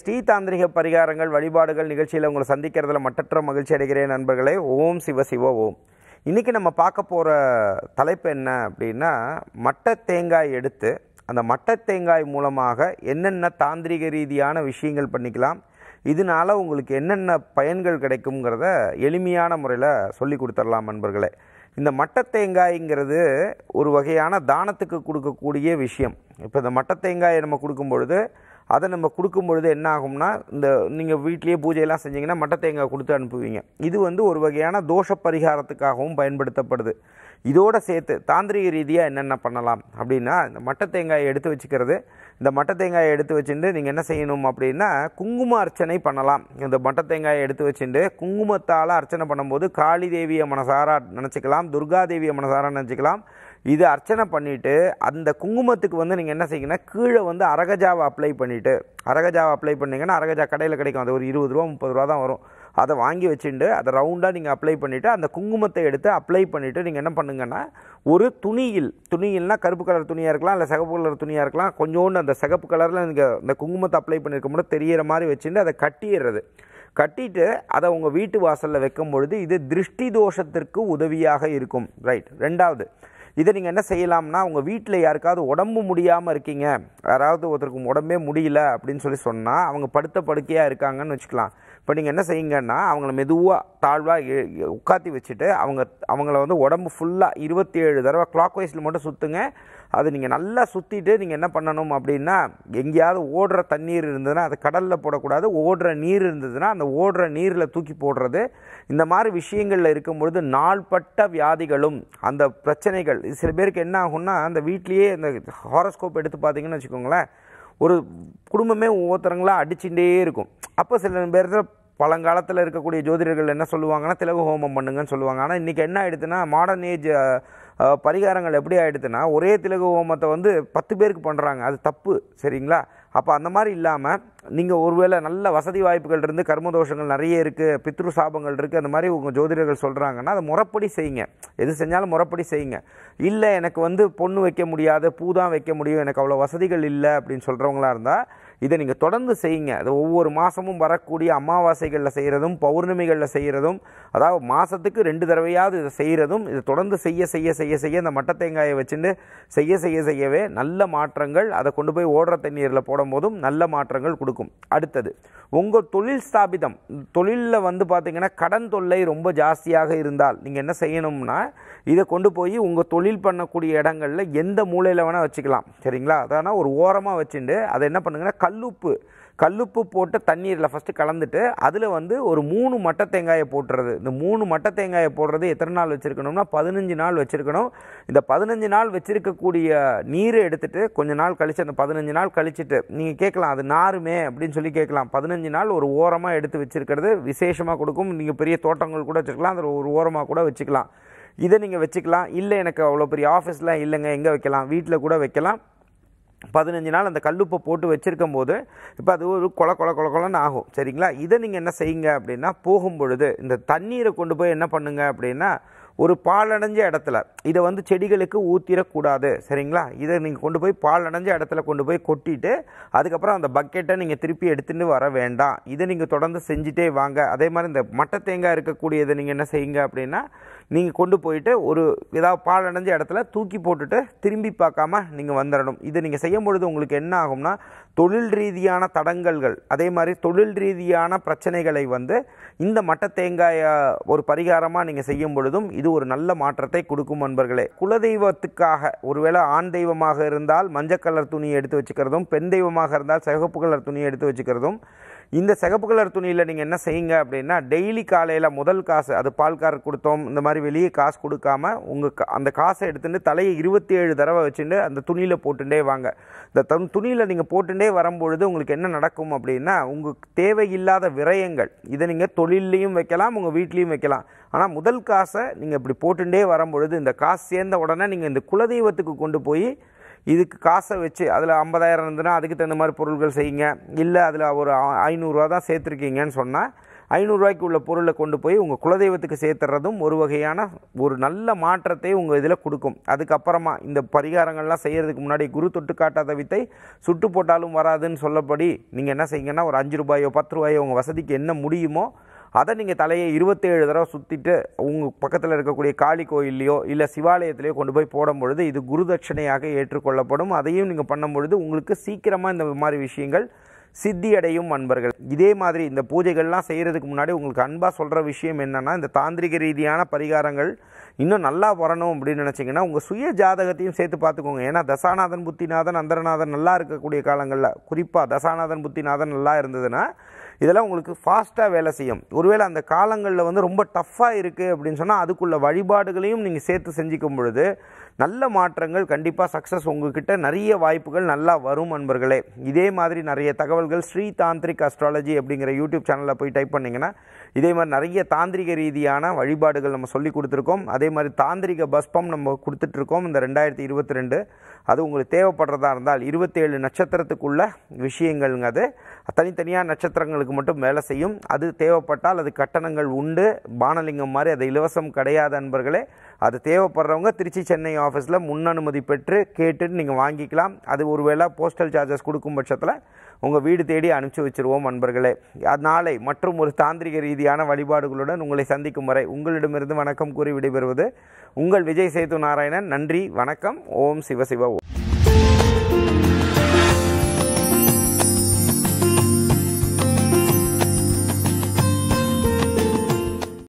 ஸ்ரீதாந்திரிக பரிகாரங்கள் வழிபாடுகள் நிகழ்ச்சியில் உங்களை சந்திக்கிறதுல மட்டற்ற மகிழ்ச்சி அடைகிறேன் நண்பர்களே ஓம் சிவ சிவ ஓம் இன்றைக்கி நம்ம பார்க்க போகிற தலைப்பு என்ன அப்படின்னா மட்ட தேங்காய் எடுத்து அந்த மட்ட தேங்காய் மூலமாக என்னென்ன தாந்திரிக ரீதியான விஷயங்கள் பண்ணிக்கலாம் இதனால் உங்களுக்கு என்னென்ன பயன்கள் கிடைக்குங்கிறத எளிமையான முறையில் சொல்லி கொடுத்துடலாம் நண்பர்களே இந்த தேங்காய்ங்கிறது ஒரு வகையான தானத்துக்கு கொடுக்கக்கூடிய விஷயம் இப்போ இந்த தேங்காயை நம்ம கொடுக்கும் பொழுது அதை நம்ம கொடுக்கும் பொழுது என்ன ஆகும்னா இந்த நீங்கள் வீட்லேயே பூஜையெல்லாம் செஞ்சீங்கன்னா மட்டை தேங்காய் கொடுத்து அனுப்புவீங்க இது வந்து ஒரு வகையான தோஷ பரிகாரத்துக்காகவும் பயன்படுத்தப்படுது இதோடு சேர்த்து தாந்திரிக ரீதியாக என்னென்ன பண்ணலாம் அப்படின்னா இந்த மட்டை தேங்காயை எடுத்து வச்சுக்கிறது இந்த மட்டை தேங்காயை எடுத்து வச்சுட்டு நீங்கள் என்ன செய்யணும் அப்படின்னா குங்கும அர்ச்சனை பண்ணலாம் இந்த மட்டை தேங்காயை எடுத்து வச்சுட்டு குங்குமத்தால் அர்ச்சனை பண்ணும்போது காளி தேவியை மனசார நினச்சிக்கலாம் துர்கா தேவியை மனசாரா நினச்சிக்கலாம் இது அர்ச்சனை பண்ணிவிட்டு அந்த குங்குமத்துக்கு வந்து நீங்கள் என்ன செய்யுங்கன்னா கீழே வந்து அரகஜாவை அப்ளை பண்ணிவிட்டு அரகஜாவை அப்ளை பண்ணிங்கன்னா அரகஜா கடையில் கிடைக்கும் அது ஒரு இருபது ரூபா முப்பது ரூபா தான் வரும் அதை வாங்கி வச்சுட்டு அதை ரவுண்டாக நீங்கள் அப்ளை பண்ணிவிட்டு அந்த குங்குமத்தை எடுத்து அப்ளை பண்ணிவிட்டு நீங்கள் என்ன பண்ணுங்கன்னா ஒரு துணியில் துணியில்னால் கருப்பு கலர் துணியாக இருக்கலாம் இல்லை சிகப்பு கலர் துணியாக இருக்கலாம் கொஞ்சோண்டு அந்த சிகப்பு கலரில் நீங்கள் அந்த குங்குமத்தை அப்ளை பண்ணியிருக்க மட்டும் தெரிகிற மாதிரி வச்சுட்டு அதை கட்டிடுறது கட்டிட்டு அதை உங்கள் வீட்டு வாசலில் வைக்கும் பொழுது இது திருஷ்டி தோஷத்திற்கு உதவியாக இருக்கும் ரைட் ரெண்டாவது இதை நீங்கள் என்ன செய்யலாம்னா உங்கள் வீட்டில் யாருக்காவது உடம்பு முடியாமல் இருக்கீங்க யாராவது ஒருத்தருக்கு உடம்பே முடியல அப்படின்னு சொல்லி சொன்னால் அவங்க படுத்த படுக்கையாக இருக்காங்கன்னு வச்சுக்கலாம் இப்போ நீங்கள் என்ன செய்யுங்கன்னா அவங்கள மெதுவாக தாழ்வாக உட்காத்தி வச்சுட்டு அவங்க அவங்கள வந்து உடம்பு ஃபுல்லாக இருபத்தி ஏழு தடவை கிளாக் வைஸில் மட்டும் சுற்றுங்க அது நீங்கள் நல்லா சுற்றிட்டு நீங்கள் என்ன பண்ணணும் அப்படின்னா எங்கேயாவது ஓடுற தண்ணீர் இருந்ததுன்னா அது கடலில் போடக்கூடாது ஓடுற நீர் இருந்ததுன்னா அந்த ஓடுற நீரில் தூக்கி போடுறது இந்த மாதிரி விஷயங்களில் இருக்கும் பொழுது நாள்பட்ட வியாதிகளும் அந்த பிரச்சனைகள் சில பேருக்கு என்ன ஆகும்னா அந்த வீட்லேயே இந்த ஹாரோஸ்கோப் எடுத்து பார்த்தீங்கன்னு வச்சுக்கோங்களேன் ஒரு குடும்பமே ஒவ்வொருத்தரங்களாக அடிச்சுட்டே இருக்கும் அப்போ சில பேர்த்தில் பழங்காலத்தில் இருக்கக்கூடிய ஜோதிடர்கள் என்ன சொல்லுவாங்கன்னா திலக ஹோமம் பண்ணுங்கன்னு சொல்லுவாங்க ஆனால் இன்றைக்கி என்ன ஆகிடுதுன்னா மாடர்ன் ஏஜ் பரிகாரங்கள் எப்படி ஆகிடுதுன்னா ஒரே திலக ஹோமத்தை வந்து பத்து பேருக்கு பண்ணுறாங்க அது தப்பு சரிங்களா அப்போ அந்த மாதிரி இல்லாமல் நீங்கள் ஒருவேளை நல்ல வசதி வாய்ப்புகள் இருந்து கர்மதோஷங்கள் நிறைய இருக்குது பித்ரு சாபங்கள் இருக்குது அந்த மாதிரி உங்கள் ஜோதிடர்கள் சொல்கிறாங்கன்னா அதை முறப்படி செய்யுங்க எது செஞ்சாலும் முறப்படி செய்யுங்க இல்லை எனக்கு வந்து பொண்ணு வைக்க முடியாது பூ தான் வைக்க முடியும் எனக்கு அவ்வளோ வசதிகள் இல்லை அப்படின்னு சொல்கிறவங்களா இருந்தால் இதை நீங்கள் தொடர்ந்து செய்யுங்க அது ஒவ்வொரு மாதமும் வரக்கூடிய அமாவாசைகளில் செய்கிறதும் பௌர்ணமிகளில் செய்கிறதும் அதாவது மாதத்துக்கு ரெண்டு தடவையாவது இதை செய்கிறதும் இதை தொடர்ந்து செய்ய செய்ய செய்ய செய்ய இந்த மட்டை தேங்காயை வச்சுட்டு செய்ய செய்ய செய்யவே நல்ல மாற்றங்கள் அதை கொண்டு போய் ஓடுற தண்ணீரில் போடும்போதும் நல்ல மாற்றங்கள் கொடுக்கும் அடுத்தது உங்கள் தொழில் ஸ்தாபிதம் தொழிலில் வந்து பார்த்திங்கன்னா கடன் தொல்லை ரொம்ப ஜாஸ்தியாக இருந்தால் நீங்கள் என்ன செய்யணும்னா இதை கொண்டு போய் உங்கள் தொழில் பண்ணக்கூடிய இடங்களில் எந்த மூலையில் வேணால் வச்சுக்கலாம் சரிங்களா அதனால் ஒரு ஓரமாக வச்சுட்டு அதை என்ன பண்ணுங்கன்னா கல்லுப்பு கல்லுப்பு போட்டு தண்ணீரில் ஃபஸ்ட்டு கலந்துட்டு அதில் வந்து ஒரு மூணு மட்டை தேங்காயை போட்டுறது இந்த மூணு மட்டை தேங்காயை போடுறது எத்தனை நாள் வச்சுருக்கணும்னா பதினஞ்சு நாள் வச்சுருக்கணும் இந்த பதினஞ்சு நாள் வச்சுருக்கக்கூடிய நீரை எடுத்துகிட்டு கொஞ்ச நாள் கழித்து அந்த பதினஞ்சு நாள் கழிச்சுட்டு நீங்கள் கேட்கலாம் அது நாருமே அப்படின்னு சொல்லி கேட்கலாம் பதினஞ்சு நாள் ஒரு ஓரமாக எடுத்து வச்சுருக்கிறது விசேஷமாக கொடுக்கும் நீங்கள் பெரிய தோட்டங்கள் கூட வச்சுருக்கலாம் அதில் ஒரு ஓரமாக கூட வச்சுக்கலாம் இதை நீங்கள் வச்சுக்கலாம் இல்லை எனக்கு அவ்வளோ பெரிய ஆஃபீஸ்லாம் இல்லைங்க எங்கே வைக்கலாம் வீட்டில் கூட வைக்கலாம் பதினஞ்சு நாள் அந்த கல்லுப்பை போட்டு வச்சுருக்கும் போது இப்போ அது ஒரு கொல கொல கொல கொலன்னு ஆகும் சரிங்களா இதை நீங்கள் என்ன செய்யுங்க அப்படின்னா போகும் பொழுது இந்த தண்ணீரை கொண்டு போய் என்ன பண்ணுங்க அப்படின்னா ஒரு பாலடைஞ்ச இடத்துல இதை வந்து செடிகளுக்கு ஊற்றிடக்கூடாது சரிங்களா இதை நீங்கள் கொண்டு போய் பாலடைஞ்ச இடத்துல கொண்டு போய் கொட்டிட்டு அதுக்கப்புறம் அந்த பக்கெட்டை நீங்கள் திருப்பி எடுத்துகிட்டு வர வேண்டாம் இதை நீங்கள் தொடர்ந்து செஞ்சுட்டே வாங்க அதே மாதிரி இந்த மட்டை தேங்காய் இருக்கக்கூடியதை நீங்கள் என்ன செய்யுங்க அப்படின்னா நீங்கள் கொண்டு போயிட்டு ஒரு ஏதாவது பாழடைஞ்ச இடத்துல தூக்கி போட்டுட்டு திரும்பி பார்க்காம நீங்கள் வந்துடணும் இது நீங்கள் செய்யும் பொழுது உங்களுக்கு என்ன ஆகும்னா தொழில் ரீதியான தடங்கல்கள் அதே மாதிரி தொழில் ரீதியான பிரச்சனைகளை வந்து இந்த மட்ட தேங்காயை ஒரு பரிகாரமாக நீங்கள் செய்யும் பொழுதும் இது ஒரு நல்ல மாற்றத்தை கொடுக்கும் நண்பர்களே குலதெய்வத்துக்காக ஒருவேளை ஆண் தெய்வமாக இருந்தால் மஞ்சள் கலர் துணியை எடுத்து வச்சுக்கிறதும் பெண் தெய்வமாக இருந்தால் சிகப்பு கலர் துணியை எடுத்து வச்சுக்கிறதும் இந்த சிகப்பு கலர் துணியில் நீங்கள் என்ன செய்யுங்க அப்படின்னா டெய்லி காலையில் முதல் காசு அது பால்காரர் கொடுத்தோம் இந்த மாதிரி வெளியே காசு கொடுக்காம உங்கள் அந்த காசை எடுத்துகிட்டு தலையை இருபத்தி ஏழு தடவை வச்சுட்டு அந்த துணியில் போட்டுட்டே வாங்க இந்த தன் துணியில் நீங்கள் போட்டுட்டே வரும்பொழுது உங்களுக்கு என்ன நடக்கும் அப்படின்னா உங்களுக்கு தேவையில்லாத விரயங்கள் இதை நீங்கள் தொழிலையும் வைக்கலாம் உங்கள் வீட்லேயும் வைக்கலாம் ஆனால் முதல் காசை நீங்கள் இப்படி போட்டுட்டே வரும்பொழுது இந்த காசு சேர்ந்த உடனே நீங்கள் இந்த குலதெய்வத்துக்கு கொண்டு போய் இதுக்கு காசை வச்சு அதில் ஐம்பதாயிரம் இருந்ததுன்னா அதுக்கு தகுந்த மாதிரி பொருட்கள் செய்யுங்க இல்லை அதில் ஒரு ஐநூறுரூவா தான் சேர்த்துருக்கீங்கன்னு சொன்னால் ஐநூறுரூவாய்க்கு உள்ள பொருளை கொண்டு போய் உங்கள் குலதெய்வத்துக்கு சேர்த்துறதும் ஒரு வகையான ஒரு நல்ல மாற்றத்தை உங்கள் இதில் கொடுக்கும் அதுக்கப்புறமா இந்த பரிகாரங்கள்லாம் செய்கிறதுக்கு முன்னாடி குரு தொட்டு காட்டாத வித்தை சுட்டு போட்டாலும் வராதுன்னு சொல்லப்படி நீங்கள் என்ன செய்யுங்கன்னா ஒரு அஞ்சு ரூபாயோ பத்து ரூபாயோ உங்கள் வசதிக்கு என்ன முடியுமோ அதை நீங்கள் தலையை இருபத்தேழு தடவை சுற்றிட்டு உங்கள் பக்கத்தில் இருக்கக்கூடிய காளி கோயில்லையோ இல்லை சிவாலயத்திலையோ கொண்டு போய் போடும் பொழுது இது குருதட்சணையாக ஏற்றுக்கொள்ளப்படும் அதையும் நீங்கள் பண்ணும் பொழுது உங்களுக்கு சீக்கிரமாக இந்த மாதிரி விஷயங்கள் சித்தியடையும் அன்பர்கள் இதே மாதிரி இந்த பூஜைகள்லாம் செய்கிறதுக்கு முன்னாடி உங்களுக்கு அன்பாக சொல்கிற விஷயம் என்னென்னா இந்த தாந்திரிக ரீதியான பரிகாரங்கள் இன்னும் நல்லா வரணும் அப்படின்னு நினச்சிங்கன்னா உங்கள் சுய ஜாதகத்தையும் சேர்த்து பார்த்துக்கோங்க ஏன்னா தசாநாதன் புத்திநாதன் அந்தரநாதன் நல்லா இருக்கக்கூடிய காலங்களில் குறிப்பாக தசாநாதன் புத்திநாதன் நல்லா இருந்ததுன்னா இதெல்லாம் உங்களுக்கு ஃபாஸ்ட்டாக வேலை செய்யும் ஒருவேளை அந்த காலங்களில் வந்து ரொம்ப டஃப்பாக இருக்குது அப்படின்னு சொன்னால் அதுக்குள்ள வழிபாடுகளையும் நீங்கள் சேர்த்து செஞ்சுக்கும் பொழுது நல்ல மாற்றங்கள் கண்டிப்பாக சக்ஸஸ் உங்ககிட்ட நிறைய வாய்ப்புகள் நல்லா வரும் அன்பர்களே இதே மாதிரி நிறைய தகவல்கள் ஸ்ரீ தாந்திரிக் அஸ்ட்ராலஜி அப்படிங்கிற யூடியூப் சேனலில் போய் டைப் பண்ணிங்கன்னா இதே மாதிரி நிறைய தாந்திரிக ரீதியான வழிபாடுகள் நம்ம சொல்லி கொடுத்துருக்கோம் அதே மாதிரி தாந்திரிக பஸ்பம் நம்ம கொடுத்துட்ருக்கோம் இந்த ரெண்டாயிரத்தி இருபத்தி ரெண்டு அது உங்களுக்கு தேவைப்படுறதா இருந்தால் இருபத்தேழு நட்சத்திரத்துக்குள்ள விஷயங்கள்ங்க அது தனித்தனியாக நட்சத்திரங்களுக்கு மட்டும் வேலை செய்யும் அது தேவைப்பட்டால் அது கட்டணங்கள் உண்டு பானலிங்கம் மாதிரி அது இலவசம் கிடையாது அன்பர்களே அது தேவைப்படுறவங்க திருச்சி சென்னை ஆஃபீஸில் முன் அனுமதி பெற்று கேட்டுட்டு நீங்கள் வாங்கிக்கலாம் அது ஒருவேளை போஸ்டல் சார்ஜஸ் கொடுக்கும் பட்சத்தில் உங்கள் வீடு தேடி அனுப்பிச்சி வச்சுருவோம் அன்பர்களே நாளை மற்றும் ஒரு தாந்திரிக ரீதியான வழிபாடுகளுடன் உங்களை சந்திக்கும் வரை உங்களிடமிருந்து வணக்கம் கூறி விடைபெறுவது உங்கள் விஜய் சேது நாராயணன் நன்றி வணக்கம் ஓம் சிவசிவ ஓம்